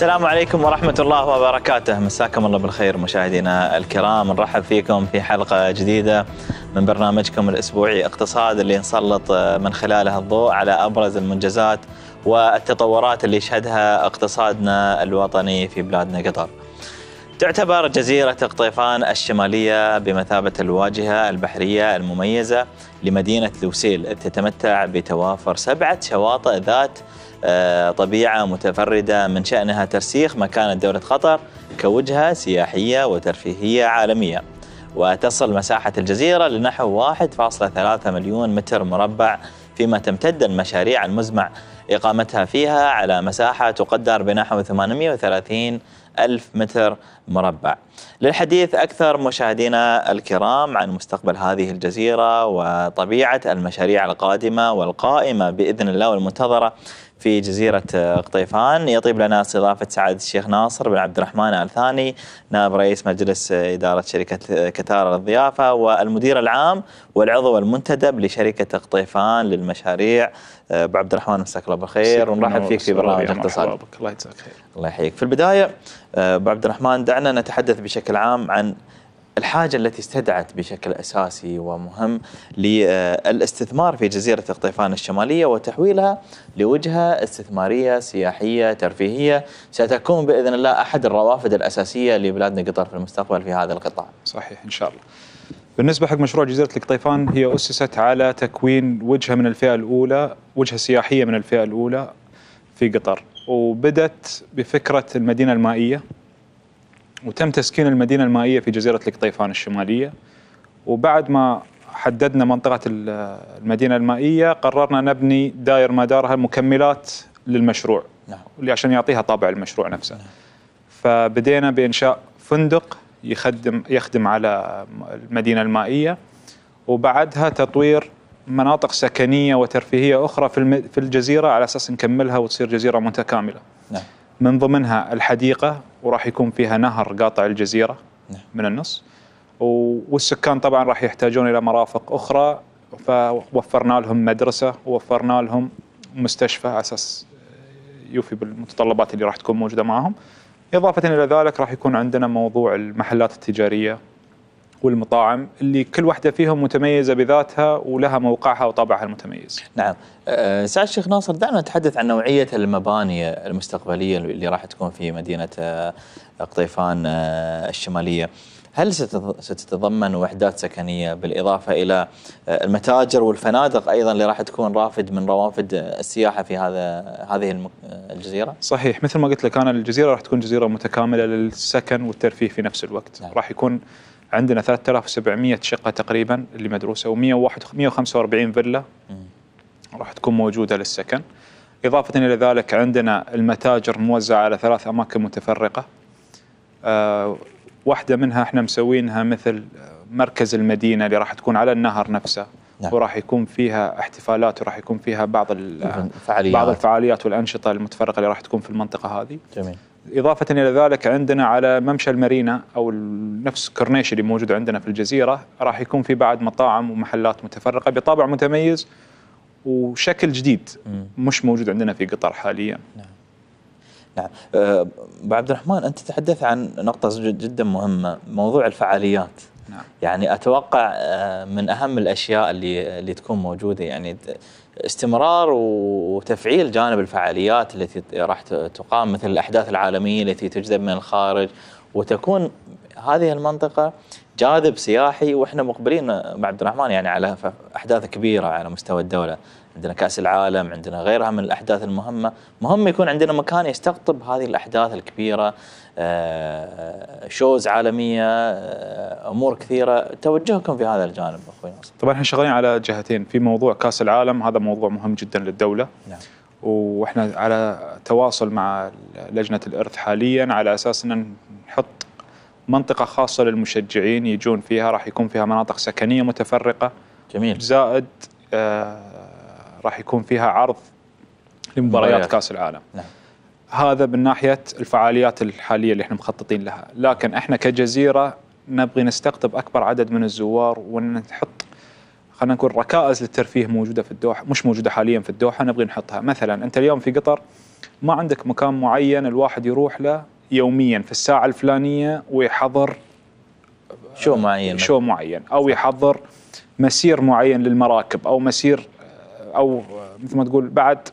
السلام عليكم ورحمة الله وبركاته مساكم الله بالخير مشاهدينا الكرام نرحب فيكم في حلقة جديدة من برنامجكم الأسبوعي اقتصاد اللي نسلط من خلاله الضوء على أبرز المنجزات والتطورات اللي يشهدها اقتصادنا الوطني في بلادنا قطر تعتبر جزيرة قطيفان الشمالية بمثابة الواجهة البحرية المميزة لمدينة لوسيل تتمتع بتوافر سبعة شواطئ ذات آه، طبيعة متفردة من شأنها ترسيخ مكانة دولة قطر كوجهة سياحية وترفيهية عالمية وتصل مساحة الجزيرة لنحو 1.3 مليون متر مربع فيما تمتد المشاريع المزمع إقامتها فيها على مساحة تقدر بنحو 830 ألف متر مربع للحديث أكثر مشاهدينا الكرام عن مستقبل هذه الجزيرة وطبيعة المشاريع القادمة والقائمة بإذن الله والمنتظرة في جزيرة قطيفان يطيب لنا استضافة سعادة الشيخ ناصر بن عبد الرحمن الثاني نائب رئيس مجلس إدارة شركة كتار للضيافة والمدير العام والعضو المنتدب لشركة قطيفان للمشاريع أبو عبد الرحمن مساك الله بالخير ونرحب فيك في برنامج اقتصاد الله يجزاك خير الله يحييك في البداية ابو عبد الرحمن دعنا نتحدث بشكل عام عن الحاجه التي استدعت بشكل اساسي ومهم للاستثمار في جزيره القطيفان الشماليه وتحويلها لوجهه استثماريه سياحيه ترفيهيه ستكون باذن الله احد الروافد الاساسيه لبلادنا قطر في المستقبل في هذا القطاع. صحيح ان شاء الله. بالنسبه حق مشروع جزيره القطيفان هي اسست على تكوين وجهه من الفئه الاولى، وجهه سياحيه من الفئه الاولى في قطر. وبدت بفكرة المدينة المائية وتم تسكين المدينة المائية في جزيرة القطيفان الشمالية وبعد ما حددنا منطقة المدينة المائية قررنا نبني داير مدارها مكملات للمشروع نعم. عشان يعطيها طابع المشروع نفسه نعم. فبدينا بإنشاء فندق يخدم يخدم على المدينة المائية وبعدها تطوير مناطق سكنيه وترفيهيه اخرى في في الجزيره على اساس نكملها وتصير جزيره متكامله. نعم. من ضمنها الحديقه وراح يكون فيها نهر قاطع الجزيره نعم. من النص والسكان طبعا راح يحتاجون الى مرافق اخرى فوفرنا لهم مدرسه ووفرنا لهم مستشفى على اساس يوفي بالمتطلبات اللي راح تكون موجوده معهم. اضافه الى ذلك راح يكون عندنا موضوع المحلات التجاريه والمطاعم اللي كل واحدة فيهم متميزة بذاتها ولها موقعها وطابعها المتميز نعم أه، سعد الشيخ ناصر دعنا نتحدث عن نوعية المباني المستقبلية اللي راح تكون في مدينة أه، قطيفان أه، الشمالية هل ستتضمن وحدات سكنية بالإضافة إلى المتاجر والفنادق أيضا اللي راح تكون رافد من روافد السياحة في هذا هذه الجزيرة؟ صحيح مثل ما قلت لك أنا الجزيرة راح تكون جزيرة متكاملة للسكن والترفيه في نفس الوقت نعم. راح يكون عندنا 3700 شقه تقريبا اللي مدروسه و 145 فيلا راح تكون موجوده للسكن اضافه الى ذلك عندنا المتاجر موزعه على ثلاث اماكن متفرقه أه واحده منها احنا مسوينها مثل مركز المدينه اللي راح تكون على النهر نفسه نعم. وراح يكون فيها احتفالات وراح يكون فيها بعض الفعاليات بعض الفعاليات والانشطه المتفرقه اللي راح تكون في المنطقه هذه جميل إضافة إلى ذلك عندنا على ممشى المارينا أو نفس كورنيش اللي موجود عندنا في الجزيرة راح يكون في بعد مطاعم ومحلات متفرقة بطابع متميز وشكل جديد مش موجود عندنا في قطر حاليا نعم نعم أه، أبو عبد الرحمن أنت تتحدث عن نقطة جدا مهمة موضوع الفعاليات نعم. يعني أتوقع أه، من أهم الأشياء اللي اللي تكون موجودة يعني استمرار وتفعيل جانب الفعاليات التي راح تقام مثل الأحداث العالمية التي تجذب من الخارج وتكون هذه المنطقة جاذب سياحي واحنا مقبلين مع عبد الرحمن يعني على احداث كبيره على مستوى الدوله عندنا كاس العالم عندنا غيرها من الاحداث المهمه مهم يكون عندنا مكان يستقطب هذه الاحداث الكبيره آه، شوز عالميه آه، امور كثيره توجهكم في هذا الجانب اخوي ناصر طبعا احنا شغالين على جهتين في موضوع كاس العالم هذا موضوع مهم جدا للدوله نعم. واحنا على تواصل مع لجنه الارث حاليا على اساس ان نحط منطقه خاصه للمشجعين يجون فيها راح يكون فيها مناطق سكنيه متفرقه جميل زائد آه راح يكون فيها عرض لمباريات كاس العالم نعم. هذا من ناحيه الفعاليات الحاليه اللي احنا مخططين لها لكن احنا كجزيره نبغي نستقطب اكبر عدد من الزوار ونحط خلينا نقول ركائز للترفيه موجوده في الدوحه مش موجوده حاليا في الدوحه نبغي نحطها مثلا انت اليوم في قطر ما عندك مكان معين الواحد يروح له يوميا في الساعه الفلانيه ويحضر شو معين شو معين او يحضر مسير معين للمراكب او مسير او مثل ما تقول بعد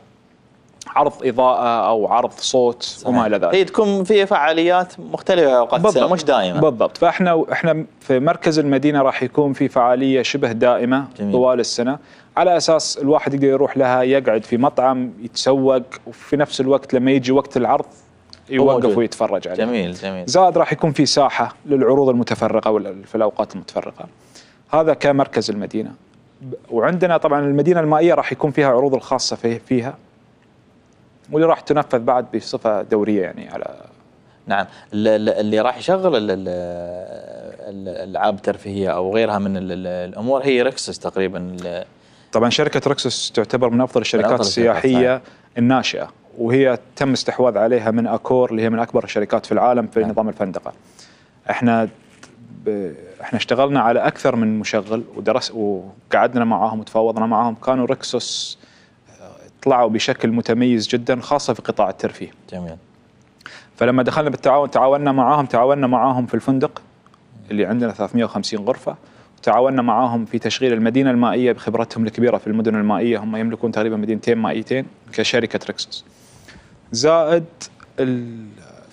عرض اضاءه او عرض صوت صحيح. وما الى ذلك هي تكون في فعاليات مختلفه اوقات السنه مش دائما بالضبط فاحنا احنا في مركز المدينه راح يكون في فعاليه شبه دائمه جميل. طوال السنه على اساس الواحد يقدر يروح لها يقعد في مطعم يتسوق وفي نفس الوقت لما يجي وقت العرض يوقف موجود. ويتفرج عليه جميل جميل زائد راح يكون في ساحه للعروض المتفرقه في الاوقات المتفرقه هذا كمركز المدينه وعندنا طبعا المدينه المائيه راح يكون فيها عروض الخاصه في فيها واللي راح تنفذ بعد بصفه دوريه يعني على نعم اللي راح يشغل الالعاب الترفيهيه او غيرها من الامور هي ركسس تقريبا طبعا شركه ركسس تعتبر من افضل الشركات من أفضل السياحيه نعم. الناشئه وهي تم استحواذ عليها من اكور اللي هي من اكبر الشركات في العالم في نعم. نظام الفندقه احنا احنا اشتغلنا على اكثر من مشغل ودرس وقعدنا معاهم وتفاوضنا معاهم كانوا ركسوس آه، طلعوا بشكل متميز جدا خاصه في قطاع الترفيه. جميل. فلما دخلنا بالتعاون تعاوننا معاهم تعاوننا معاهم في الفندق اللي عندنا 350 غرفه وتعاوننا معاهم في تشغيل المدينه المائيه بخبرتهم الكبيره في المدن المائيه هم يملكون تقريبا مدينتين مائيتين كشركه ركسوس. زائد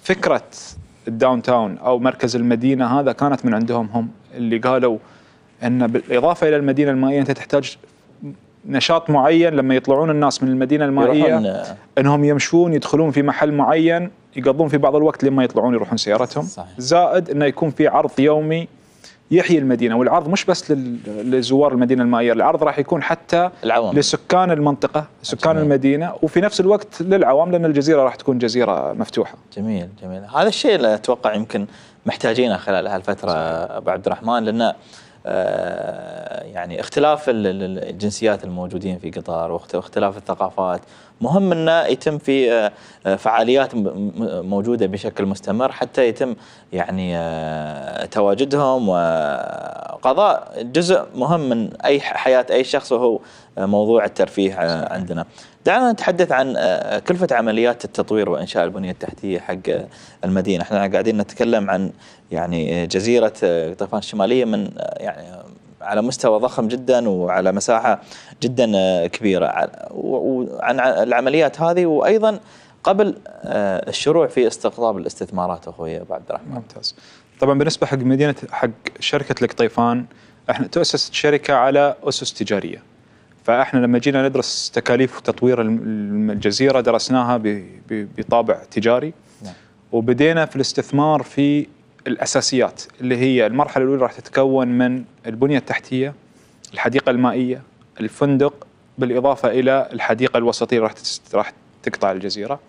فكره الداون تاون او مركز المدينه هذا كانت من عندهم هم اللي قالوا ان بالاضافه الى المدينه المائيه انت تحتاج نشاط معين لما يطلعون الناس من المدينه المائيه انهم يمشون يدخلون في محل معين يقضون في بعض الوقت لما يطلعون يروحون سيارتهم صحيح. زائد انه يكون في عرض يومي يحيي المدينه والعرض مش بس لزوار المدينه المائيه العرض راح يكون حتى العوام. لسكان المنطقه سكان جميل. المدينه وفي نفس الوقت للعوام لان الجزيره راح تكون جزيره مفتوحه جميل جميل هذا الشيء اللي اتوقع يمكن محتاجينه خلال هالفتره ابو عبد الرحمن لانه آه، يعني اختلاف الجنسيات الموجودين في قطر واختلاف الثقافات مهم انه يتم في آه، آه، فعاليات موجوده بشكل مستمر حتى يتم يعني تواجدهم وقضاء جزء مهم من اي حياه اي شخص وهو موضوع الترفيه عندنا دعنا نتحدث عن آه، كلفة عمليات التطوير وإنشاء البنية التحتية حق آه، المدينة احنا قاعدين نتكلم عن يعني آه، جزيرة طفان الشمالية من يعني على مستوى ضخم جدا وعلى مساحة جدا كبيرة وعن العمليات هذه وأيضا قبل الشروع في استقطاب الاستثمارات أخوي أبو عبد الرحمن ممتاز طبعا بالنسبة حق مدينة حق شركة لك طيفان احنا تؤسست شركة على أسس تجارية فاحنا لما جينا ندرس تكاليف تطوير الجزيره درسناها بطابع تجاري نعم. وبدينا في الاستثمار في الاساسيات اللي هي المرحله الاولى راح تتكون من البنيه التحتيه الحديقه المائيه الفندق بالاضافه الى الحديقه الوسطيه راح راح تقطع الجزيره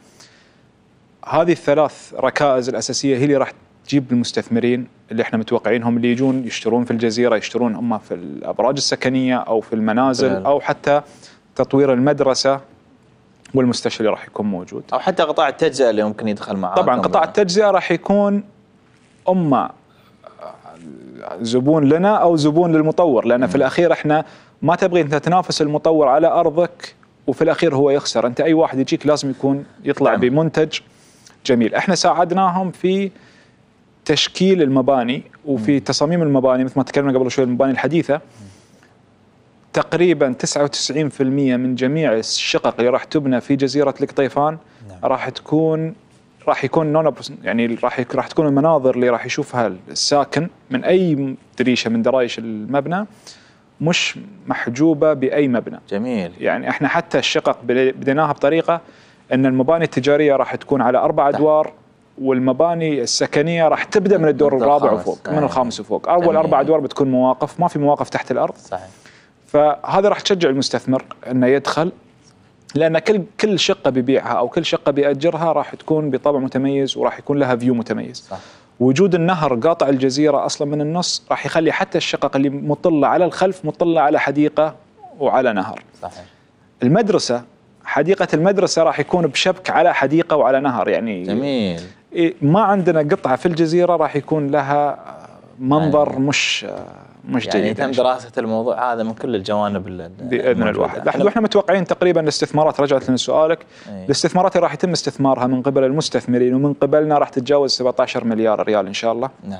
هذه الثلاث ركائز الاساسيه هي اللي راح تجيب المستثمرين اللي احنا متوقعينهم اللي يجون يشترون في الجزيره يشترون اما في الابراج السكنيه او في المنازل فعلا. او حتى تطوير المدرسه والمستشفى اللي راح يكون موجود او حتى قطاع التجزئه اللي ممكن يدخل معاه طبعا قطاع التجزئه راح يكون اما زبون لنا او زبون للمطور لان م. في الاخير احنا ما تبغي انت تنافس المطور على ارضك وفي الاخير هو يخسر انت اي واحد يجيك لازم يكون يطلع نعم. بمنتج جميل احنا ساعدناهم في تشكيل المباني وفي تصاميم المباني مثل ما تكلمنا قبل شوي المباني الحديثه تقريبا 99% من جميع الشقق اللي راح تبنى في جزيره القطيفان نعم. راح تكون راح يكون نون يعني راح راح تكون المناظر اللي راح يشوفها الساكن من اي دريشه من درايش المبنى مش محجوبه باي مبنى. جميل. يعني احنا حتى الشقق بديناها بطريقه ان المباني التجاريه راح تكون على اربع ادوار والمباني السكنيه راح تبدا من الدور الرابع وفوق من الخامس وفوق اول اربع ادوار بتكون مواقف ما في مواقف تحت الارض صحيح فهذا راح تشجع المستثمر انه يدخل لان كل كل شقه بيبيعها او كل شقه بياجرها راح تكون بطابع متميز وراح يكون لها فيو متميز صح. وجود النهر قاطع الجزيره اصلا من النص راح يخلي حتى الشقق اللي مطله على الخلف مطله على حديقه وعلى نهر صحيح المدرسه حديقة المدرسة راح يكون بشبك على حديقة وعلى نهر يعني جميل إيه، ما عندنا قطعه في الجزيره راح يكون لها منظر يعني مش مش يعني جيد تم دراسه الموضوع هذا من كل الجوانب باذن الواحد احنا واحنا متوقعين تقريبا الاستثمارات رجعت لسؤالك أيه. الاستثمارات اللي راح يتم استثمارها من قبل المستثمرين ومن قبلنا راح تتجاوز 17 مليار ريال ان شاء الله نعم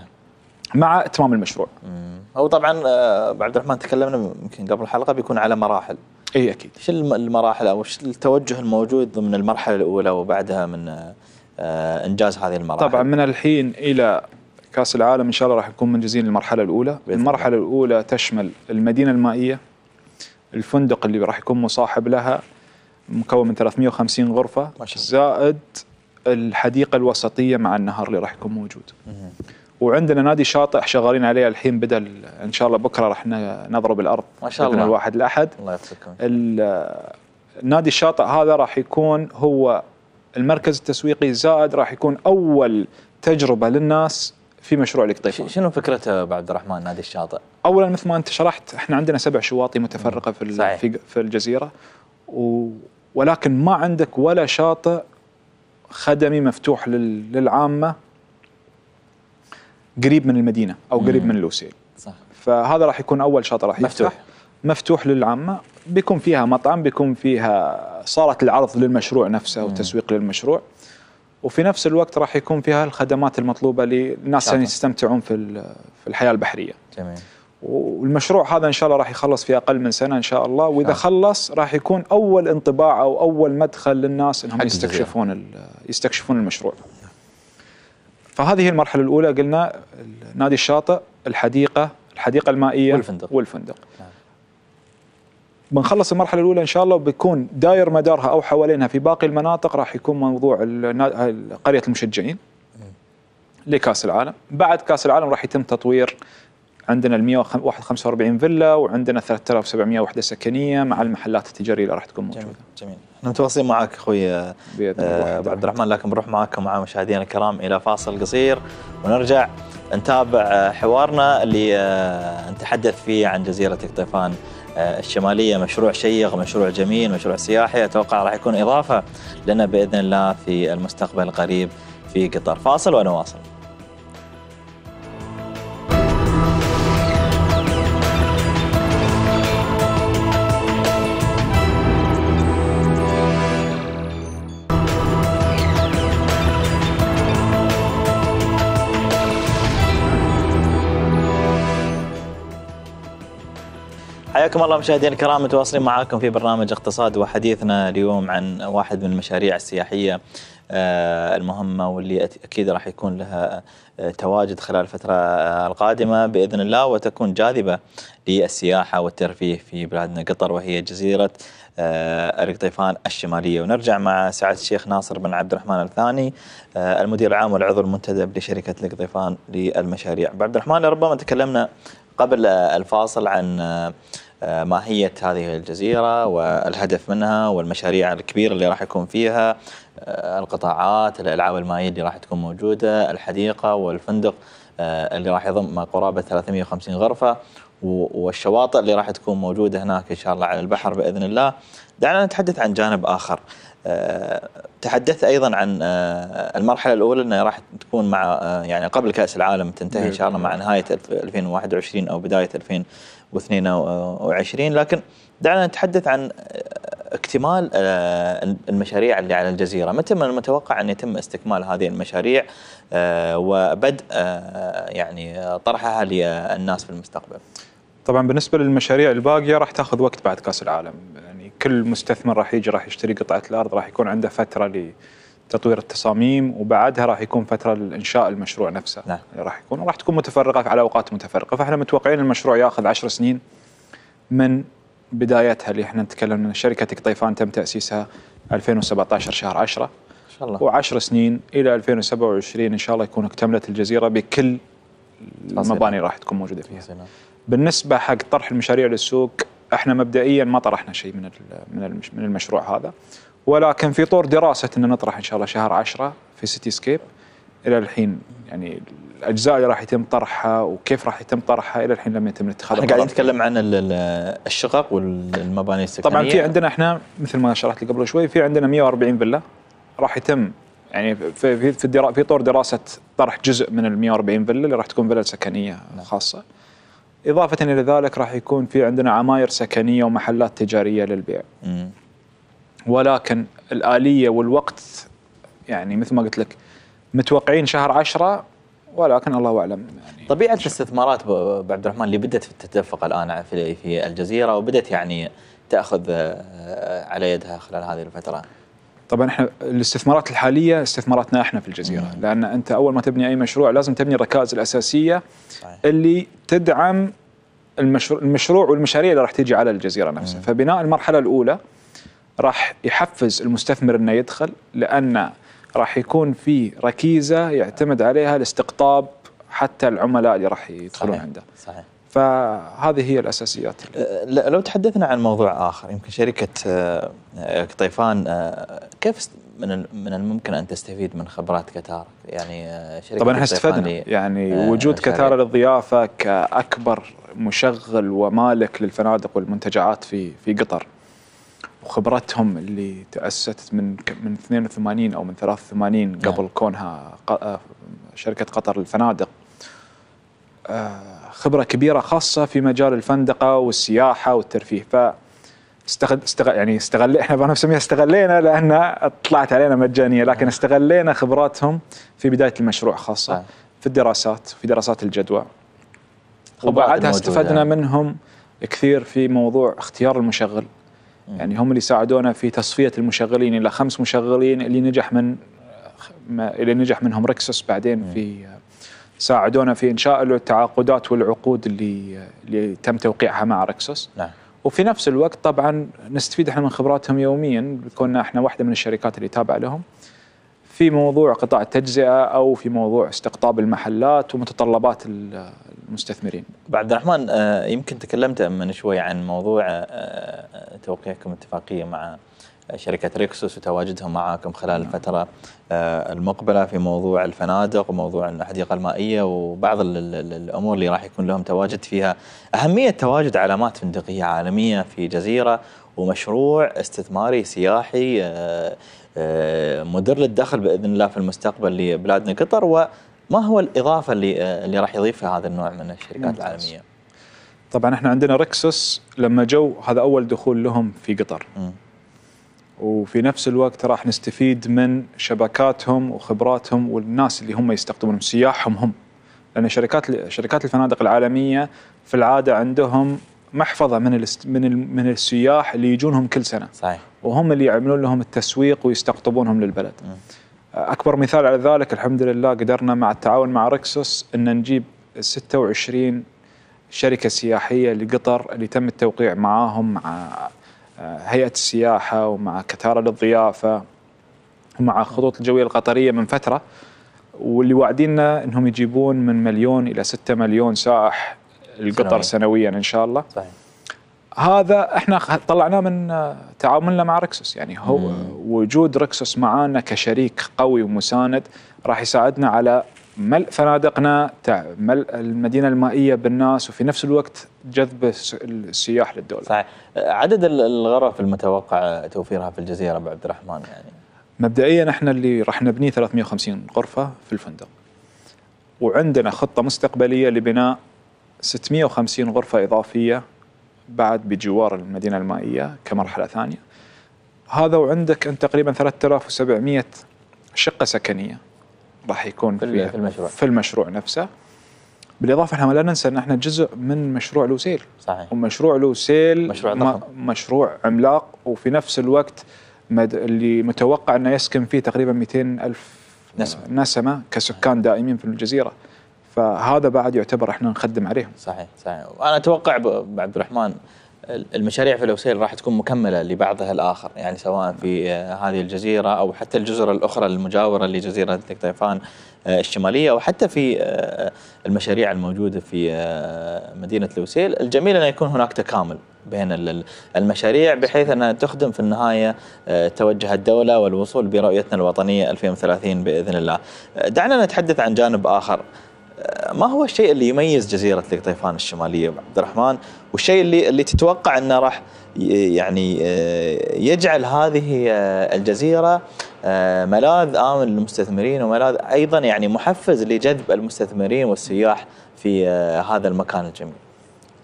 مع اتمام المشروع مم. هو طبعا آه، عبد الرحمن تكلمنا يمكن قبل الحلقه بيكون على مراحل اي اكيد شو المراحل او شو التوجه الموجود ضمن المرحله الاولى وبعدها من آه، آه، انجاز هذه المراحل طبعا من الحين الى كاس العالم ان شاء الله راح نكون منجزين المرحله الاولى المرحله الاولى تشمل المدينه المائيه الفندق اللي راح يكون مصاحب لها مكون من 350 غرفه ما شاء الله. زائد الحديقه الوسطيه مع النهر اللي راح يكون موجود وعندنا نادي شاطئ شغالين عليه الحين بدا ان شاء الله بكره راح نضرب الارض ما شاء الله الواحد الاحد الله يعطيكم النادي الشاطئ هذا راح يكون هو المركز التسويقي الزائد راح يكون اول تجربه للناس في مشروع القطيفان شنو فكرته ابو عبد الرحمن نادي الشاطئ؟ اولا مثل ما انت شرحت احنا عندنا سبع شواطئ متفرقه في صحيح. في الجزيره و ولكن ما عندك ولا شاطئ خدمي مفتوح لل... للعامه قريب من المدينه او قريب من لوسيل صح فهذا راح يكون اول شاطئ راح يفتح مفتوح. مفتوح للعامه بيكون فيها مطعم بيكون فيها صاله العرض للمشروع نفسه وتسويق للمشروع وفي نفس الوقت راح يكون فيها الخدمات المطلوبه للناس اللي يستمتعون في في الحياه البحريه جميل والمشروع هذا ان شاء الله راح يخلص في اقل من سنه ان شاء الله واذا شاء. خلص راح يكون اول انطباع او اول مدخل للناس انهم يستكشفون يستكشفون المشروع فهذه المرحله الاولى قلنا نادي الشاطئ الحديقه الحديقه المائيه والفندق, والفندق. نعم. بنخلص المرحله الاولى ان شاء الله وبيكون داير مدارها او حوالينها في باقي المناطق راح يكون موضوع قريه المشجعين لكاس العالم بعد كاس العالم راح يتم تطوير عندنا ال 145 فيلا وعندنا 3700 وحده سكنيه مع المحلات التجاريه اللي راح تكون موجوده. جميل, جميل. احنا متواصلين معك اخوي آه, آه، عبد الرحمن لكن بنروح معاكم ومع مشاهدينا الكرام الى فاصل قصير ونرجع نتابع آه، حوارنا اللي آه، نتحدث فيه عن جزيره قطيفان آه، الشمالية مشروع شيق مشروع جميل مشروع سياحي أتوقع راح يكون إضافة لنا بإذن الله في المستقبل القريب في قطر فاصل واصل حياكم الله مشاهدينا الكرام متواصلين معاكم في برنامج اقتصاد وحديثنا اليوم عن واحد من المشاريع السياحيه آه، المهمه واللي اكيد راح يكون لها آه، تواجد خلال الفتره آه، القادمه باذن الله وتكون جاذبه للسياحه والترفيه في بلادنا قطر وهي جزيره القطيفان الشماليه ونرجع مع سعاده الشيخ ناصر بن عبد الرحمن الثاني المدير العام والعضو المنتدب لشركه القطيفان للمشاريع. عبد الرحمن ربما تكلمنا قبل الفاصل عن آه، ماهية هذه الجزيرة والهدف منها والمشاريع الكبيرة اللي راح يكون فيها آه، القطاعات الألعاب المائية اللي راح تكون موجودة الحديقة والفندق آه، اللي راح يضم ما قرابة 350 غرفة والشواطئ اللي راح تكون موجودة هناك إن شاء الله على البحر بإذن الله دعنا نتحدث عن جانب آخر تحدثت ايضا عن المرحله الاولى انها راح تكون مع يعني قبل كاس العالم تنتهي ان نعم. شاء الله مع نهايه 2021 او بدايه 2022 2022 لكن دعنا نتحدث عن اكتمال آه، المشاريع اللي على الجزيرة متى من المتوقع أن يتم استكمال هذه المشاريع آه، وبدء آه، يعني طرحها للناس في المستقبل طبعا بالنسبة للمشاريع الباقية راح تاخذ وقت بعد كأس العالم يعني كل مستثمر راح يجي راح يشتري قطعة الأرض راح يكون عنده فترة تطوير التصاميم وبعدها راح يكون فتره لانشاء المشروع نفسه نعم. راح يكون راح تكون متفرقه على اوقات متفرقه فاحنا متوقعين المشروع ياخذ 10 سنين من بدايتها اللي احنا نتكلم ان شركه قطيفان تم تاسيسها 2017 شهر 10 ان شاء الله و10 سنين الى 2027 ان شاء الله يكون اكتملت الجزيره بكل المباني راح تكون موجوده فيها بالنسبه حق طرح المشاريع للسوق احنا مبدئيا ما طرحنا شيء من من المشروع هذا ولكن في طور دراسه ان نطرح ان شاء الله شهر 10 في سيتي سكيب الى الحين يعني الاجزاء اللي راح يتم طرحها وكيف راح يتم طرحها الى الحين لم يتم الاتخاذ احنا قاعدين نتكلم عن الشقق والمباني السكنيه طبعا في عندنا احنا مثل ما شرحت لك قبل شوي في عندنا 140 فيلا راح يتم يعني في في في, الدرا في طور دراسه طرح جزء من ال 140 فيلا اللي راح تكون فيلا سكنيه نعم. خاصه اضافه الى ذلك راح يكون في عندنا عماير سكنيه ومحلات تجاريه للبيع. مم. ولكن الاليه والوقت يعني مثل ما قلت لك متوقعين شهر عشرة ولكن الله اعلم يعني طبيعه الاستثمارات ابو عبد الرحمن اللي بدات تتدفق الان في في الجزيره وبدات يعني تاخذ آه، على يدها خلال هذه الفتره طبعا احنا الاستثمارات الحاليه استثماراتنا احنا في الجزيره مم. لان انت اول ما تبني اي مشروع لازم تبني الركائز الاساسيه صحيح. اللي تدعم المشروع, المشروع والمشاريع اللي راح تيجي على الجزيره نفسها مم. فبناء المرحله الاولى راح يحفز المستثمر انه يدخل لان راح يكون في ركيزه يعتمد عليها لاستقطاب حتى العملاء اللي راح يدخلون عنده. صحيح. فهذه هي الاساسيات. أه، لو تحدثنا عن موضوع اخر يمكن شركه قطيفان أه، أه، كيف من من الممكن ان تستفيد من خبرات كتار يعني شركه طبعا احنا استفدنا يعني وجود كتار للضيافه كاكبر مشغل ومالك للفنادق والمنتجعات في في قطر وخبرتهم اللي تأسست من من 82 أو من 83 نعم. قبل نعم. كونها آه، شركة قطر للفنادق آه، خبرة كبيرة خاصة في مجال الفندقة والسياحة والترفيه ف استغل يعني استغل احنا انا بسميها استغلينا لان طلعت علينا مجانيه لكن نعم. استغلينا خبراتهم في بدايه المشروع خاصه آه. في الدراسات في دراسات الجدوى وبعدها استفدنا يعني. منهم كثير في موضوع اختيار المشغل يعني هم اللي ساعدونا في تصفيه المشغلين الى خمس مشغلين اللي نجح من اللي نجح منهم ركسس بعدين في ساعدونا في انشاء التعاقدات والعقود اللي اللي تم توقيعها مع ركسس نعم وفي نفس الوقت طبعا نستفيد احنا من خبراتهم يوميا كنا احنا واحده من الشركات اللي تابعه لهم في موضوع قطاع التجزئه او في موضوع استقطاب المحلات ومتطلبات المستثمرين. بعد الرحمن آه، يمكن تكلمت من شوي عن موضوع آه، آه، توقيعكم اتفاقيه مع شركه ريكسوس وتواجدهم معاكم خلال نعم. الفتره المقبله في موضوع الفنادق وموضوع الحديقه المائيه وبعض الامور اللي راح يكون لهم تواجد فيها. اهميه تواجد علامات فندقيه عالميه في جزيره ومشروع استثماري سياحي آه، مدر للدخل باذن الله في المستقبل لبلادنا قطر وما هو الاضافه اللي آه، اللي راح يضيفها هذا النوع من الشركات العالميه؟ طبعا احنا عندنا ركسس لما جو هذا اول دخول لهم في قطر. وفي نفس الوقت راح نستفيد من شبكاتهم وخبراتهم والناس اللي هم يستخدمونهم سياحهم هم لان شركات شركات الفنادق العالميه في العاده عندهم محفظه من الست من من السياح اللي يجونهم كل سنه صحيح وهم اللي يعملون لهم التسويق ويستقطبونهم للبلد م. اكبر مثال على ذلك الحمد لله قدرنا مع التعاون مع ركسوس ان نجيب 26 شركه سياحيه لقطر اللي تم التوقيع معاهم مع هيئه السياحه ومع كتاره للضيافه ومع خطوط الجويه القطريه من فتره واللي واعديننا انهم يجيبون من مليون الى 6 مليون سائح القطر سنويا ان شاء الله صحيح. طيب. هذا احنا طلعناه من آه، تعاملنا مع ركسوس يعني هو مم. وجود ركسوس معانا كشريك قوي ومساند راح يساعدنا على ملء فنادقنا ملء المدينه المائيه بالناس وفي نفس الوقت جذب السياح للدوله. صحيح، عدد الغرف المتوقع توفيرها في الجزيره ابو عبد الرحمن يعني مبدئيا احنا اللي راح نبني 350 غرفه في الفندق. وعندنا خطه مستقبليه لبناء 650 غرفة إضافية بعد بجوار المدينة المائية كمرحلة ثانية هذا وعندك أنت تقريبا 3700 شقة سكنية راح يكون في, في المشروع في المشروع نفسه بالاضافه احنا لا ننسى ان احنا جزء من مشروع لوسيل صحيح ومشروع لوسيل مشروع, ضخم. مشروع عملاق وفي نفس الوقت مد... اللي متوقع انه يسكن فيه تقريبا 200 الف نسمه نسمه كسكان دائمين في الجزيره فهذا بعد يعتبر احنا نخدم عليهم صحيح صحيح وانا اتوقع عبد الرحمن المشاريع في الاوسيل راح تكون مكمله لبعضها الاخر يعني سواء في آه، هذه الجزيره او حتى الجزر الاخرى المجاوره لجزيره طيفان آه، الشماليه وحتى في آه، المشاريع الموجوده في مدينه الاوسيل الجميل انه يكون هناك تكامل بين المشاريع بحيث انها تخدم في النهايه توجه الدوله والوصول برؤيتنا الوطنيه 2030 باذن الله. دعنا نتحدث عن جانب اخر آه، ما هو الشيء اللي يميز جزيرة لقطيفان الشمالية عبد الرحمن والشيء اللي اللي تتوقع أنه راح يعني آه، يجعل هذه آه، الجزيرة ملاذ آمن للمستثمرين وملاذ أيضا يعني محفز لجذب المستثمرين والسياح في هذا المكان الجميل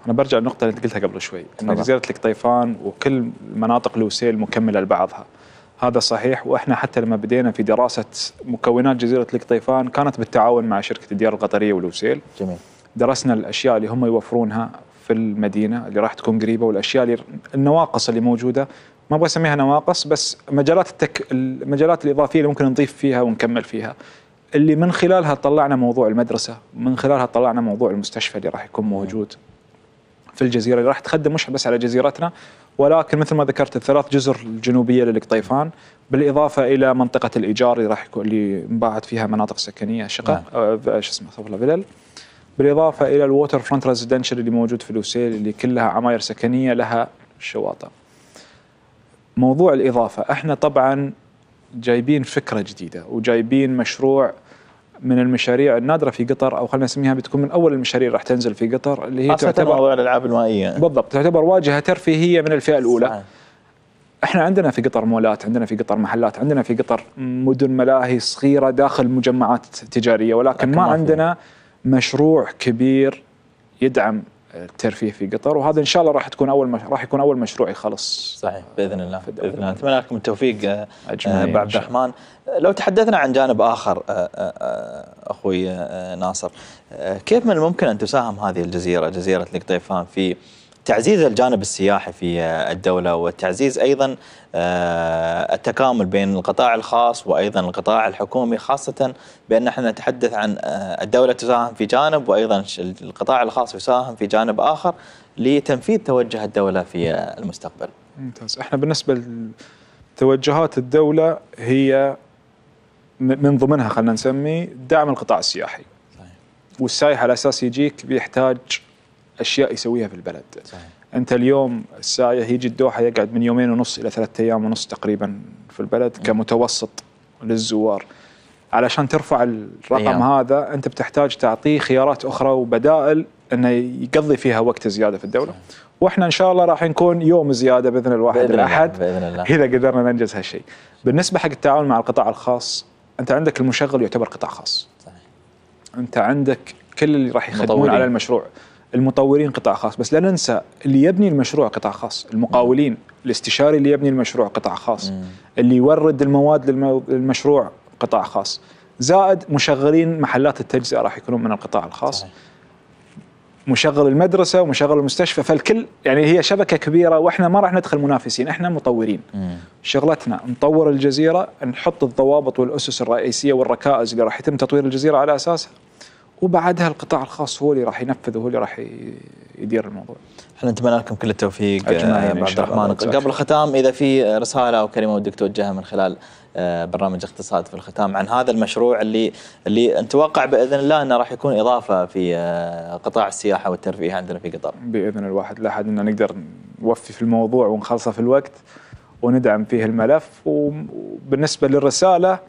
انا برجع للنقطه اللي انت قلتها قبل شوي ان جزيره القطيفان وكل مناطق لوسيل مكمله لبعضها هذا صحيح واحنا حتى لما بدينا في دراسه مكونات جزيره القطيفان كانت بالتعاون مع شركه الديار القطريه ولوسيل جميل درسنا الاشياء اللي هم يوفرونها في المدينه اللي راح تكون قريبه والاشياء اللي النواقص اللي موجوده ما ابغى اسميها نواقص بس مجالات التك... المجالات الاضافيه اللي ممكن نضيف فيها ونكمل فيها اللي من خلالها طلعنا موضوع المدرسه من خلالها طلعنا موضوع المستشفى اللي راح يكون موجود في الجزيره اللي راح تخدم مش بس على جزيرتنا ولكن مثل ما ذكرت الثلاث جزر الجنوبيه للقطيفان بالاضافه الى منطقه الايجار اللي راح يكون اللي انباعت فيها مناطق سكنيه شقق نعم. آه، شو اسمه استغفر فيلل بالاضافه الى الووتر فرونت ريزيدنشال اللي موجود في لوسيل اللي كلها عماير سكنيه لها شواطئ. موضوع الاضافه احنا طبعا جايبين فكره جديده وجايبين مشروع من المشاريع النادره في قطر او خلينا نسميها بتكون من اول المشاريع اللي راح تنزل في قطر اللي هي تعتبر موضوع الالعاب المائيه بالضبط تعتبر واجهه ترفيهيه من الفئه الاولى صحيح. احنا عندنا في قطر مولات، عندنا في قطر محلات، عندنا في قطر مدن ملاهي صغيره داخل مجمعات تجاريه ولكن ما عندنا مشروع كبير يدعم الترفيه في قطر وهذا ان شاء الله راح تكون اول مش... راح يكون اول مشروع يخلص صحيح باذن الله باذن الله اتمنى لكم التوفيق ابو آه، آه، عبد الرحمن لو تحدثنا عن جانب اخر آه، اخوي ناصر كيف من الممكن ان تساهم هذه الجزيره جزيره القطيفان في تعزيز الجانب السياحي في آه، الدولة وتعزيز أيضا آه، التكامل بين القطاع الخاص وأيضا القطاع الحكومي خاصة بأن احنا نتحدث عن آه، الدولة تساهم في جانب وأيضا القطاع الخاص يساهم في جانب آخر لتنفيذ توجه الدولة في المستقبل ممتاز احنا بالنسبة لتوجهات الدولة هي من ضمنها خلينا نسمي دعم القطاع السياحي صحيح. والسايح على اساس يجيك بيحتاج اشياء يسويها في البلد صحيح. انت اليوم السايح يجي الدوحه يقعد من يومين ونص الى ثلاثة ايام ونص تقريبا في البلد نعم. كمتوسط للزوار علشان ترفع الرقم أيام. هذا انت بتحتاج تعطيه خيارات اخرى وبدائل انه يقضي فيها وقت زياده في الدوله صحيح. واحنا ان شاء الله راح نكون يوم زياده باذن الواحد بإذن الاحد باذن الله اذا قدرنا ننجز هالشيء. بالنسبه حق التعاون مع القطاع الخاص انت عندك المشغل يعتبر قطاع خاص. صحيح. انت عندك كل اللي راح يخدمون على المشروع المطورين قطاع خاص بس لا ننسى اللي يبني المشروع قطاع خاص المقاولين الاستشاري اللي يبني المشروع قطاع خاص اللي يورد المواد للمشروع قطاع خاص زائد مشغلين محلات التجزئه راح يكونون من القطاع الخاص صحيح. مشغل المدرسه ومشغل المستشفى فالكل يعني هي شبكه كبيره واحنا ما راح ندخل منافسين احنا مطورين مم. شغلتنا نطور الجزيره نحط الضوابط والاسس الرئيسيه والركائز اللي راح يتم تطوير الجزيره على اساسها وبعدها القطاع الخاص هو اللي راح ينفذ وهو اللي راح يدير الموضوع. احنا نتمنى لكم كل التوفيق ابو آه، عبد الرحمن قبل الختام اذا في رساله او كلمه ودك توجهها من خلال آه، برنامج اقتصاد في الختام عن هذا المشروع اللي اللي نتوقع باذن الله انه راح يكون اضافه في آه، قطاع السياحه والترفيه عندنا في قطر. باذن الواحد لاحد ان نقدر نوفي في الموضوع ونخلصه في الوقت وندعم فيه الملف وبالنسبه للرساله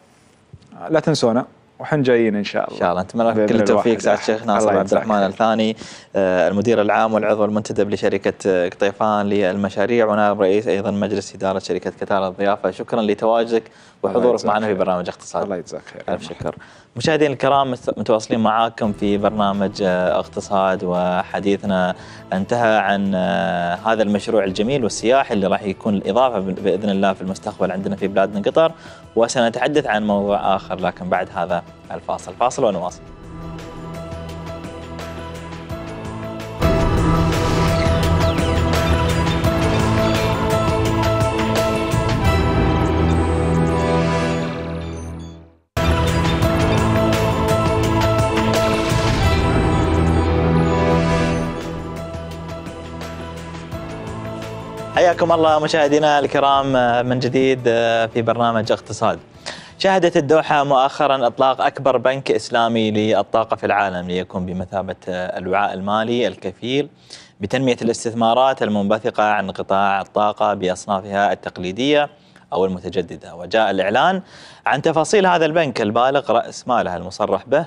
لا تنسونا وحن جايين ان شاء الله ان شاء الله نتمنى لك كل التوفيق سعاده الشيخ ناصر عبد الرحمن الثاني آه، المدير العام والعضو المنتدب لشركه آه، قطيفان للمشاريع ونائب رئيس ايضا مجلس اداره شركه كتار الضيافه شكرا لتواجدك وحضورك معنا في برنامج اقتصاد الله يجزاك خير الف شكر مشاهدينا الكرام متواصلين معاكم في برنامج آه، اقتصاد وحديثنا انتهى عن هذا المشروع الجميل والسياحي اللي راح يكون الاضافه باذن الله في المستقبل عندنا في بلادنا قطر وسنتحدث عن موضوع اخر لكن بعد هذا الفاصل فاصل ونواصل حياكم الله مشاهدينا الكرام آه، من جديد آه، في برنامج اقتصاد. شهدت الدوحة مؤخرا إطلاق أكبر بنك إسلامي للطاقة في العالم ليكون بمثابة الوعاء المالي الكفيل بتنمية الاستثمارات المنبثقة عن قطاع الطاقة بأصنافها التقليدية أو المتجددة وجاء الإعلان عن تفاصيل هذا البنك البالغ رأس ماله المصرح به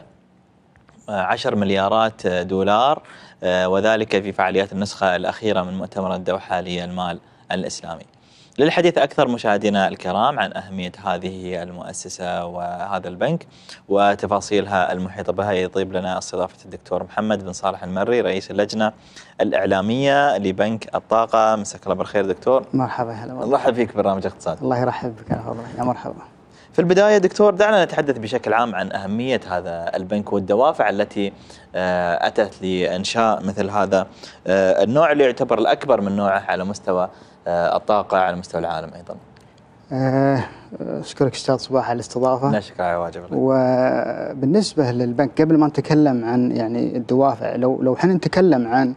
10 مليارات دولار آه، وذلك في فعاليات النسخة الأخيرة من مؤتمر الدوحة للمال الإسلامي للحديث أكثر مشاهدينا الكرام عن أهمية هذه المؤسسة وهذا البنك وتفاصيلها المحيطة بها يطيب لنا استضافة الدكتور محمد بن صالح المري رئيس اللجنة الإعلامية لبنك الطاقة مساك الله بالخير دكتور مرحبا هلا نرحب فيك برنامج اقتصاد الله يرحب بك يا مرحبا في البداية دكتور دعنا نتحدث بشكل عام عن أهمية هذا البنك والدوافع التي آه، أتت لإنشاء مثل هذا آه، النوع اللي يعتبر الأكبر من نوعه على مستوى آه، الطاقه على مستوى العالم ايضا. آه، اشكرك استاذ صباح على الاستضافه. لا شكرا على واجب. وبالنسبه للبنك قبل ما نتكلم عن يعني الدوافع لو لو احنا نتكلم عن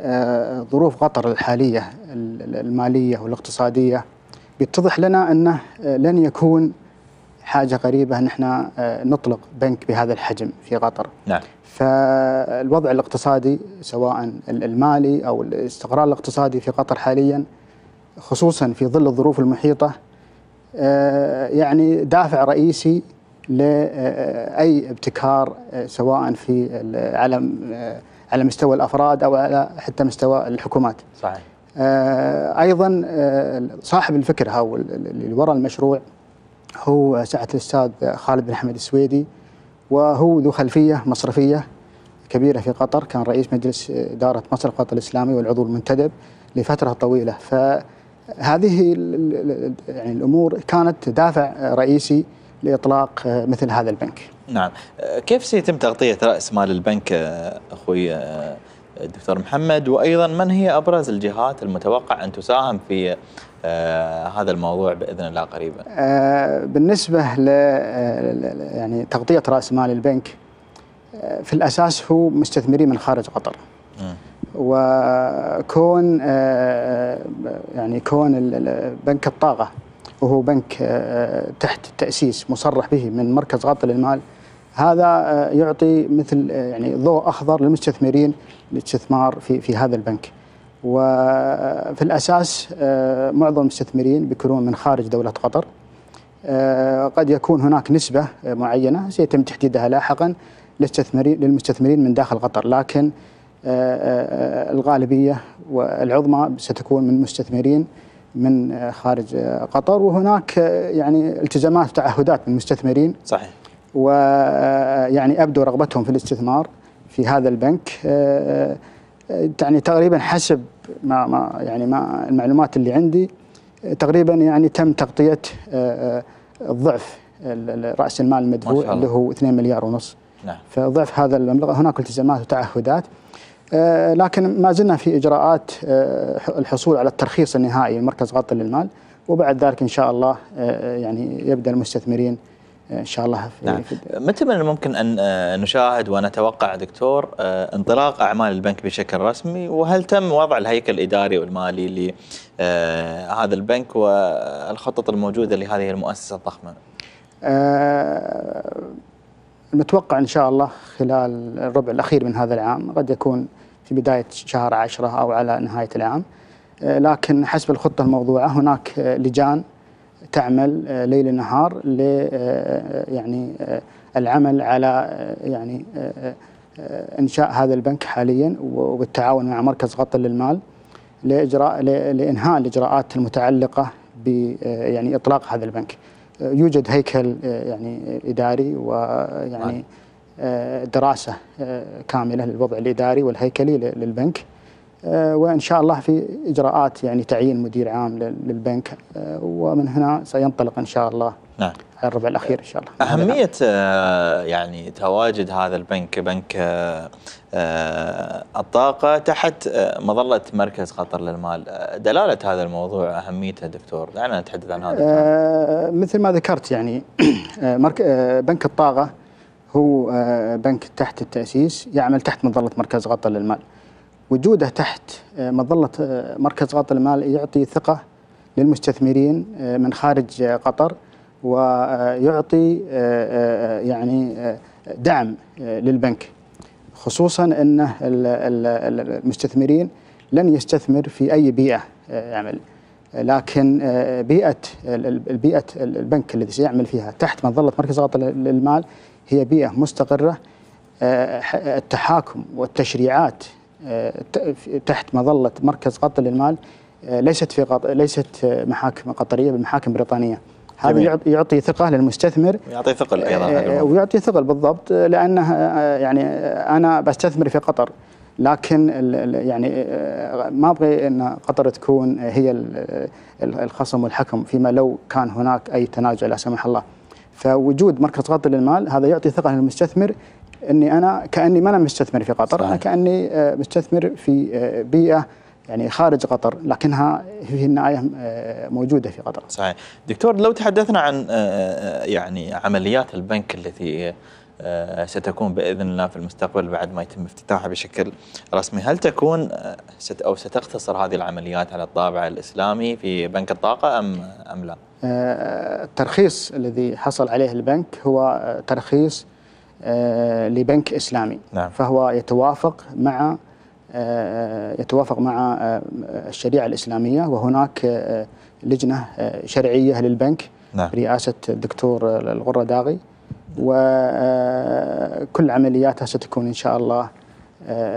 آه، ظروف قطر الحاليه الماليه والاقتصاديه بيتضح لنا انه لن يكون حاجه قريبه ان احنا نطلق بنك بهذا الحجم في قطر. نعم. فالوضع الاقتصادي سواء المالي او الاستقرار الاقتصادي في قطر حاليا خصوصا في ظل الظروف المحيطة آه، يعني دافع رئيسي لأي ابتكار آه، سواء في على آه، على مستوى الأفراد أو على حتى مستوى الحكومات صحيح أيضا صاحب الفكر هو اللي وراء المشروع هو سعة الأستاذ خالد بن حمد السويدي وهو ذو خلفية مصرفية كبيرة في قطر كان رئيس مجلس إدارة مصرف قطر الإسلامي والعضو المنتدب لفترة طويلة ف هذه يعني الامور كانت دافع رئيسي لاطلاق آه، مثل هذا البنك. نعم، آه، كيف سيتم تغطيه راس مال البنك آه، اخوي الدكتور محمد وايضا من هي ابرز الجهات المتوقع ان تساهم في هذا الموضوع باذن الله قريبا. بالنسبه ل يعني تغطيه راس مال البنك في الاساس هو مستثمرين من خارج قطر. م. وكون آه، آه، يعني كون بنك الطاقه وهو بنك آه، تحت التاسيس مصرح به من مركز غطاء للمال هذا يعطي مثل يعني ضوء اخضر للمستثمرين للاستثمار في في هذا البنك. وفي الاساس معظم المستثمرين بيكونون من خارج دوله قطر. قد يكون هناك نسبه معينه سيتم تحديدها لاحقا للمستثمرين من داخل قطر لكن آه، آه، آه، الغالبية والعظمى ستكون من مستثمرين من خارج قطر وهناك يعني التزامات وتعهدات من مستثمرين صحيح ويعني أبدوا رغبتهم في الاستثمار في هذا البنك يعني تقريبا حسب ما ما يعني ما المعلومات اللي عندي تقريبا يعني تم تغطية الضعف رأس المال المدفوع اللي هو 2 مليار ونص نعم. فضعف هذا المبلغ هناك التزامات وتعهدات آه، لكن ما زلنا في اجراءات آه، الحصول على الترخيص النهائي لمركز غطى للمال وبعد ذلك ان شاء الله آه، يعني يبدا المستثمرين ان شاء الله في نعم. متى من الممكن ان نشاهد ونتوقع دكتور انطلاق اعمال البنك بشكل رسمي وهل تم وضع الهيكل الاداري والمالي لهذا البنك والخطط الموجوده لهذه المؤسسه الضخمه؟ أه نتوقع إن شاء الله خلال الربع الأخير من هذا العام قد يكون في بداية شهر عشرة أو على نهاية العام آه، لكن حسب الخطة الموضوعة هناك آه، لجان تعمل آه، ليل نهار ل يعني العمل على يعني انشاء هذا البنك حاليا وبالتعاون مع مركز غطى للمال لاجراء لانهاء الاجراءات المتعلقه ب يعني اطلاق هذا البنك. يوجد هيكل آه، يعني اداري ويعني آه، نعم. آه، دراسه كامله للوضع الاداري والهيكلي للبنك آه، وان شاء الله في اجراءات يعني تعيين مدير عام للبنك آه، ومن هنا سينطلق ان شاء الله نعم الربع الاخير ان شاء الله اهميه آه، يعني تواجد هذا البنك بنك الطاقه تحت مظله مركز قطر للمال دلاله هذا الموضوع اهميته دكتور دعنا نتحدث عن هذا آه مثل ما ذكرت يعني بنك الطاقه هو بنك تحت التاسيس يعمل تحت مظله مركز قطر للمال وجوده تحت آه، مظله آه، مركز غطاء المال يعطي ثقه للمستثمرين آه، من خارج قطر ويعطي يعني دعم للبنك خصوصا ان المستثمرين لن يستثمر في اي بيئه عمل لكن بيئه البيئه البنك الذي سيعمل فيها تحت مظله مركز غطاء المال هي بيئه مستقره التحاكم والتشريعات تحت مظله مركز قطر للمال آه، ليست في قط... ليست محاكم قطريه بل محاكم بريطانيه هذا يعطي ثقه للمستثمر يعطي ثقل ايضا آه، آه، ويعطي ثقل بالضبط لانه يعني انا بستثمر في قطر لكن يعني ما ابغي ان قطر تكون هي الخصم والحكم فيما لو كان هناك اي تنازع لا سمح الله فوجود مركز قطر للمال هذا يعطي ثقه للمستثمر اني انا كاني ما انا مستثمر في قطر صحيح. انا كاني آه، مستثمر في آه، بيئه يعني خارج قطر لكنها في النهايه آه، موجوده في قطر. صحيح. دكتور لو تحدثنا عن يعني عمليات البنك التي ستكون باذن الله في المستقبل بعد ما يتم افتتاحها بشكل رسمي، هل تكون ست او ستقتصر هذه العمليات على الطابع الاسلامي في بنك الطاقه ام ام لا؟ الترخيص الذي حصل عليه البنك هو ترخيص آه، لبنك اسلامي نعم. فهو يتوافق مع آه، آه، يتوافق مع الشريعه الاسلاميه وهناك لجنه شرعيه للبنك نعم. برئاسه الدكتور الغره داغي وكل عملياتها ستكون ان شاء الله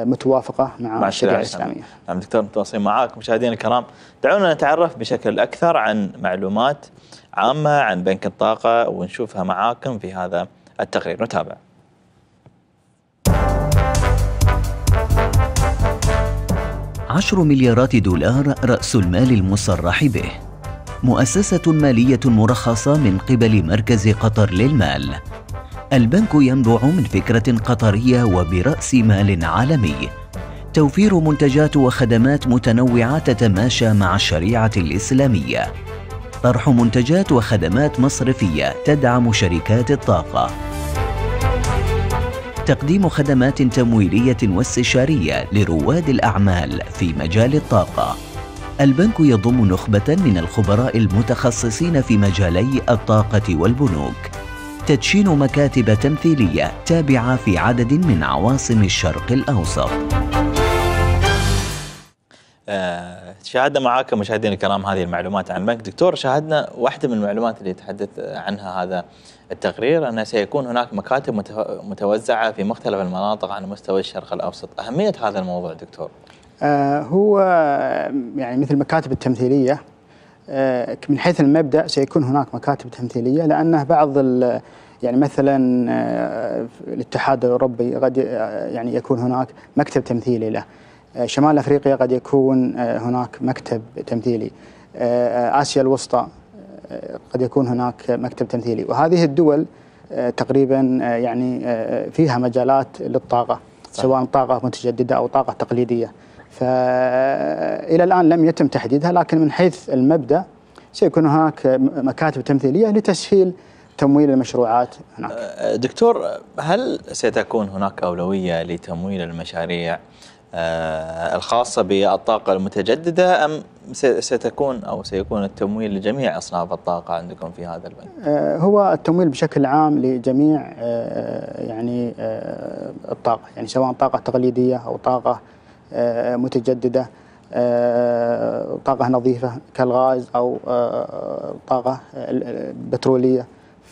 متوافقه مع, مع الشريعه الاسلاميه. نعم دكتور متواصلين معك مشاهدينا الكرام، دعونا نتعرف بشكل اكثر عن معلومات عامه عن بنك الطاقه ونشوفها معاكم في هذا التقرير، نتابع. 10 مليارات دولار رأس المال المصرح به مؤسسة مالية مرخصة من قبل مركز قطر للمال البنك ينبع من فكرة قطرية وبرأس مال عالمي توفير منتجات وخدمات متنوعة تتماشى مع الشريعة الإسلامية طرح منتجات وخدمات مصرفية تدعم شركات الطاقة تقديم خدمات تمويلية واستشارية لرواد الأعمال في مجال الطاقة البنك يضم نخبة من الخبراء المتخصصين في مجالي الطاقة والبنوك تدشين مكاتب تمثيلية تابعة في عدد من عواصم الشرق الأوسط آه، شاهدنا معاكم مشاهدينا الكرام هذه المعلومات عن البنك دكتور شاهدنا واحدة من المعلومات اللي تحدث عنها هذا التقرير أن سيكون هناك مكاتب متوزعة في مختلف المناطق على مستوى الشرق الأوسط أهمية هذا الموضوع دكتور آه، هو يعني مثل المكاتب التمثيلية آه، من حيث المبدأ سيكون هناك مكاتب تمثيلية لأنه بعض يعني مثلا آه، الاتحاد الأوروبي قد يعني يكون هناك مكتب تمثيلي له شمال أفريقيا قد يكون هناك مكتب تمثيلي آسيا الوسطى قد يكون هناك مكتب تمثيلي وهذه الدول آه، تقريبا آه، يعني آه، فيها مجالات للطاقه سواء طاقه متجدده او طاقه تقليديه فالى الان لم يتم تحديدها لكن من حيث المبدا سيكون هناك مكاتب تمثيليه لتسهيل تمويل المشروعات هناك. دكتور هل ستكون هناك اولويه لتمويل المشاريع الخاصه بالطاقه المتجدده ام ستكون او سيكون التمويل لجميع اصناف الطاقه عندكم في هذا البنك؟ آه، هو التمويل بشكل عام لجميع آه، يعني آه، الطاقه، يعني سواء طاقه تقليديه او طاقه متجدده طاقه نظيفه كالغاز او طاقه بتروليه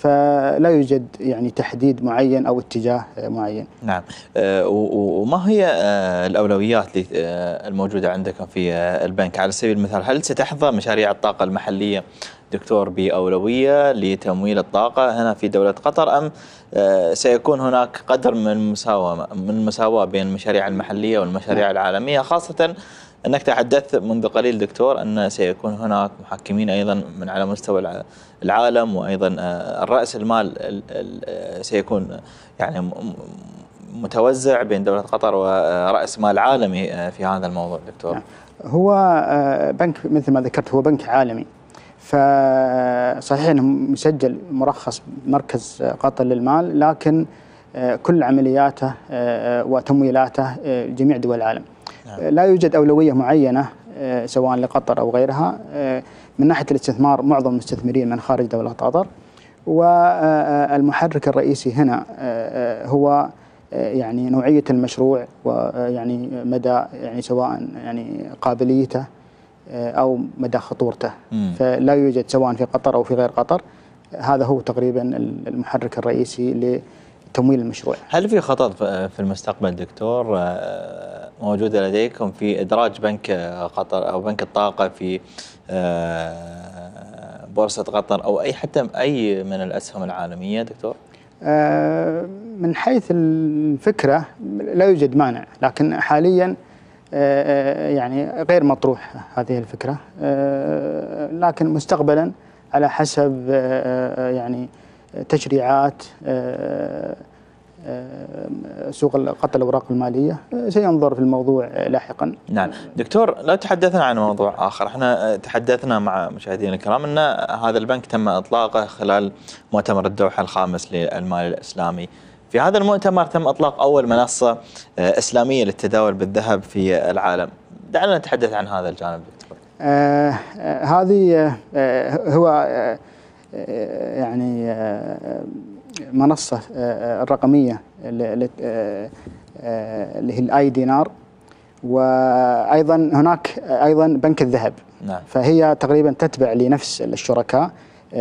فلا يوجد يعني تحديد معين او اتجاه معين. نعم آه، وما هي آه، الاولويات آه، الموجوده عندكم في البنك على سبيل المثال هل ستحظى مشاريع الطاقه المحليه دكتور بأولوية لتمويل الطاقة هنا في دولة قطر أم سيكون هناك قدر من المساواة من المساواة بين المشاريع المحلية والمشاريع نعم. العالمية خاصة انك تحدثت منذ قليل دكتور ان سيكون هناك محكمين ايضا من على مستوى العالم وايضا آه، راس المال آه، سيكون يعني متوزع بين دوله قطر وراس مال عالمي آه، في هذا الموضوع دكتور نعم. هو بنك مثل ما ذكرت هو بنك عالمي فصحيح انه مسجل مرخص مركز قطر للمال لكن كل عملياته وتمويلاته جميع دول العالم نعم. لا يوجد أولوية معينة آه، سواء لقطر أو غيرها آه، من ناحية الاستثمار معظم المستثمرين من خارج دولة قطر والمحرك آه، الرئيسي هنا هو يعني نوعية المشروع ويعني مدى يعني سواء يعني قابليته أو مدى خطورته فلا يوجد سواء في قطر أو في غير قطر هذا هو تقريبا المحرك الرئيسي لتمويل المشروع هل في خطط في المستقبل دكتور موجوده لديكم في ادراج بنك قطر او بنك الطاقه في آه، بورصه قطر او اي حتى اي من الاسهم العالميه دكتور؟ آه، من حيث الفكره لا يوجد مانع لكن حاليا آه، يعني غير مطروح هذه الفكره لكن مستقبلا على حسب يعني تشريعات آه، سوق قطع الاوراق الماليه آه، سينظر في الموضوع آه، لاحقا. نعم، دكتور لو تحدثنا عن موضوع اخر، احنا تحدثنا مع مشاهدينا الكرام ان هذا البنك تم اطلاقه خلال مؤتمر الدوحه الخامس للمال الاسلامي. في هذا المؤتمر تم اطلاق اول منصه اسلاميه للتداول بالذهب في العالم. دعنا نتحدث عن هذا الجانب دكتور. آه آه هذه آه هو آه يعني آه منصة آه، آه، رقمية آه، اللي هي الاي دينار وايضا هناك ايضا بنك الذهب نعم. فهي تقريبا تتبع لنفس الشركاء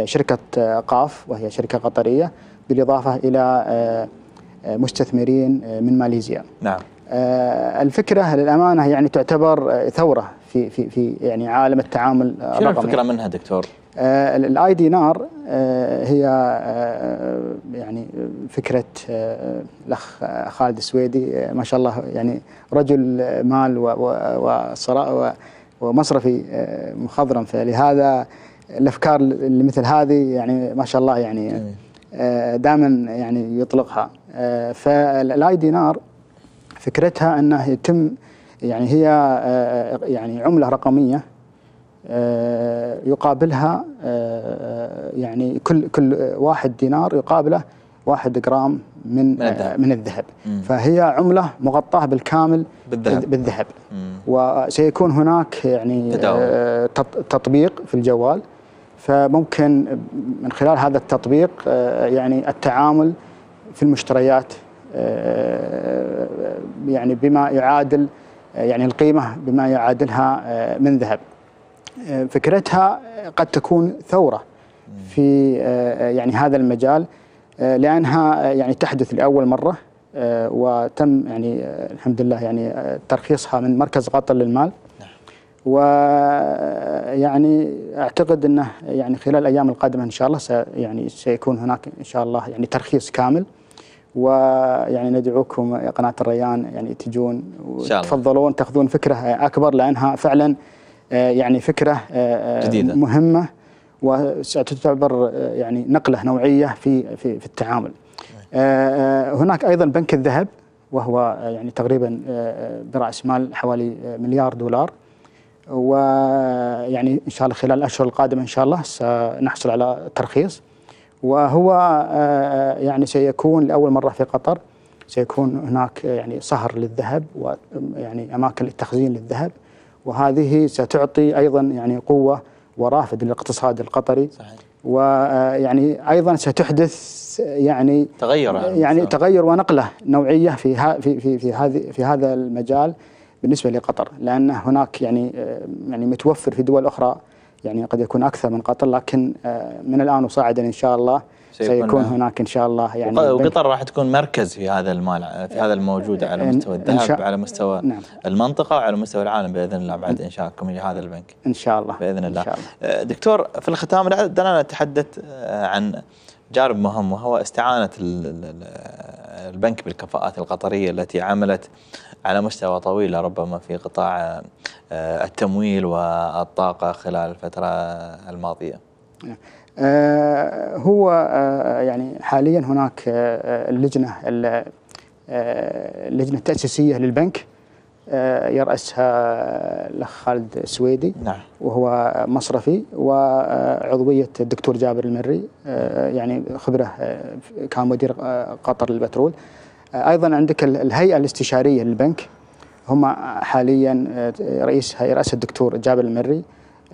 شركة قاف وهي شركة قطرية بالإضافة إلى مستثمرين من ماليزيا نعم الفكرة للأمانة يعني تعتبر ثورة في في في يعني عالم التعامل الرقمي شنو الفكرة منها دكتور؟ آه، الاي دينار آه، هي آه، يعني فكره الاخ خالد السويدي ما شاء الله يعني رجل مال ومصرفي مخضرم فلهذا الافكار اللي مثل هذه يعني ما شاء الله يعني دائما يعني يطلقها فالاي دينار فكرتها انه يتم يعني هي يعني عمله رقميه آه، يقابلها آه، يعني كل كل واحد دينار يقابله واحد جرام من من, آه، من الذهب فهي عملة مغطاة بالكامل بالذهب, بالذهب. وسيكون هناك يعني تداول. تطبيق في الجوال فممكن من خلال هذا التطبيق يعني التعامل في المشتريات يعني بما يعادل يعني القيمة بما يعادلها من ذهب فكرتها قد تكون ثوره في آه، يعني هذا المجال آه، لانها آه، يعني تحدث لاول مره وتم يعني الحمد لله يعني ترخيصها من مركز قطر للمال نعم. ويعني اعتقد انه يعني خلال الايام القادمه ان شاء الله يعني سيكون هناك ان شاء الله يعني ترخيص كامل ويعني ندعوكم قناه الريان يعني تجون وتفضلون تاخذون فكره اكبر لانها فعلا آه، يعني فكرة آه، آه، جديدة مهمة وستعتبر يعني نقلة نوعية في في في التعامل. هناك أيضا بنك الذهب وهو يعني تقريبا برأس مال حوالي مليار دولار ويعني إن شاء الله خلال الأشهر القادمة إن شاء الله سنحصل على ترخيص وهو يعني سيكون لأول مرة في قطر سيكون هناك يعني صهر للذهب ويعني أماكن للتخزين للذهب وهذه ستعطي ايضا يعني قوه ورافد للاقتصاد القطري صحيح. ويعني آه، ايضا ستحدث يعني تغير يعني صحيح. تغير ونقله نوعيه في في في في هذه في هذا المجال بالنسبه لقطر لان هناك يعني آه، يعني متوفر في دول اخرى يعني قد يكون اكثر من قطر لكن آه، من الان وصاعدا ان شاء الله سيكون, سيكون هناك ان شاء الله يعني وقطر راح تكون مركز في هذا المال في هذا الموجود على مستوى الذهب على مستوى نعم المنطقه وعلى مستوى العالم باذن الله بعد انشائكم لهذا البنك ان شاء الله باذن الله, إن شاء الله. أه، دكتور في الختام دعنا نتحدث أه، عن جانب مهم وهو استعانه البنك بالكفاءات القطريه التي عملت على مستوى طويل ربما في قطاع أه، التمويل والطاقه خلال الفتره الماضيه. نعم. آه، هو آه، يعني حاليا هناك اللجنه آه، اللجنه التاسيسيه للبنك يرأسها الأخ خالد السويدي نعم. وهو مصرفي وعضوية الدكتور جابر المري يعني خبرة كان مدير قطر للبترول أيضا عندك الهيئة الاستشارية للبنك هم حاليا رئيسها يرأسها الدكتور جابر المري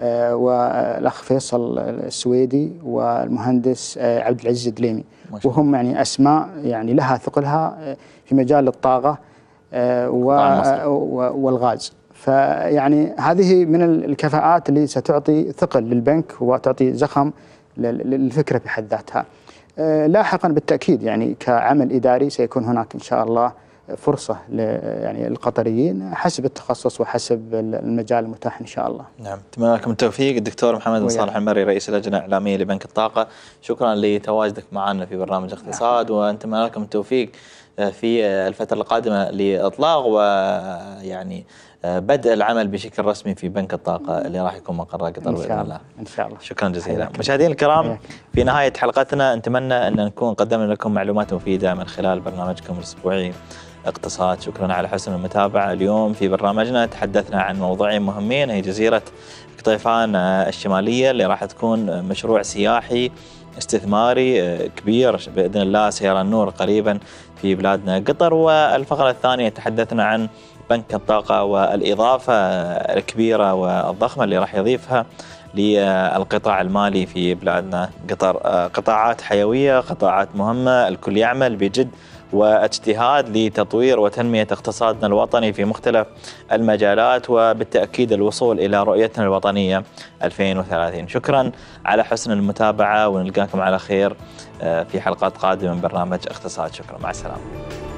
آه، والاخ فيصل السويدي والمهندس آه، عبد العزيز الدليمي وهم يعني اسماء يعني لها ثقلها آه، في مجال الطاقه والغاز فيعني هذه من الكفاءات اللي ستعطي ثقل للبنك وتعطي زخم للفكره بحد ذاتها لاحقا بالتاكيد يعني كعمل اداري سيكون هناك ان شاء الله فرصة يعني القطريين حسب التخصص وحسب المجال المتاح إن شاء الله نعم أتمنى لكم التوفيق الدكتور محمد بن صالح المري رئيس اللجنة الإعلامية لبنك الطاقة شكرا لتواجدك معنا في برنامج اقتصاد نعم. وأنتمنى لكم التوفيق في الفترة القادمة لإطلاق ويعني آه، بدء العمل بشكل رسمي في بنك الطاقة اللي راح يكون مقرها قطر بإذن الله إن شاء الله شكرا جزيلا مشاهدينا الكرام في نهاية حلقتنا نتمنى أن نكون قدمنا لكم معلومات مفيدة من خلال برنامجكم الأسبوعي اقتصاد شكرا على حسن المتابعة اليوم في برنامجنا تحدثنا عن موضوعين مهمين هي جزيرة قطيفان آه، الشمالية اللي راح تكون آه، مشروع سياحي استثماري كبير باذن الله سيرى النور قريبا في بلادنا قطر والفقره الثانيه تحدثنا عن بنك الطاقة والإضافة الكبيرة والضخمة اللي راح يضيفها للقطاع المالي في بلادنا قطر قطاعات حيوية قطاعات مهمة الكل يعمل بجد واجتهاد لتطوير وتنمية اقتصادنا الوطني في مختلف المجالات وبالتأكيد الوصول إلى رؤيتنا الوطنية 2030 شكرا على حسن المتابعة ونلقاكم على خير آه، في حلقات قادمة من برنامج اقتصاد شكرا مع السلامة